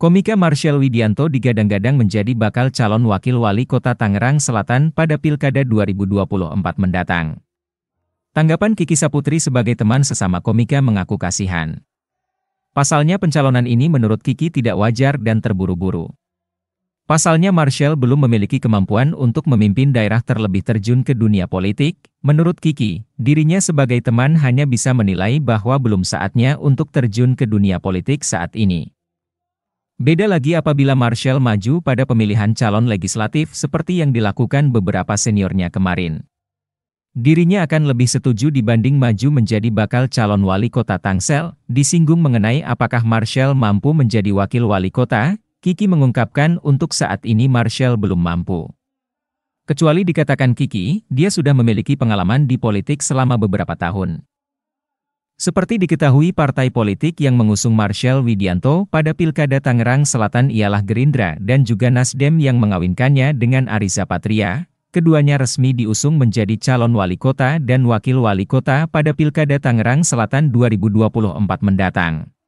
Komika Marshall Widianto digadang-gadang menjadi bakal calon wakil wali kota Tangerang Selatan pada Pilkada 2024 mendatang. Tanggapan Kiki Saputri sebagai teman sesama komika mengaku kasihan. Pasalnya pencalonan ini menurut Kiki tidak wajar dan terburu-buru. Pasalnya Marshall belum memiliki kemampuan untuk memimpin daerah terlebih terjun ke dunia politik, menurut Kiki, dirinya sebagai teman hanya bisa menilai bahwa belum saatnya untuk terjun ke dunia politik saat ini. Beda lagi apabila Marshall maju pada pemilihan calon legislatif seperti yang dilakukan beberapa seniornya kemarin. Dirinya akan lebih setuju dibanding maju menjadi bakal calon wali kota Tangsel, disinggung mengenai apakah Marshall mampu menjadi wakil wali kota, Kiki mengungkapkan untuk saat ini Marshall belum mampu. Kecuali dikatakan Kiki, dia sudah memiliki pengalaman di politik selama beberapa tahun. Seperti diketahui partai politik yang mengusung Marshall Widianto pada Pilkada Tangerang Selatan ialah Gerindra dan juga Nasdem yang mengawinkannya dengan Ariza Patria. Keduanya resmi diusung menjadi calon wali kota dan wakil wali kota pada Pilkada Tangerang Selatan 2024 mendatang.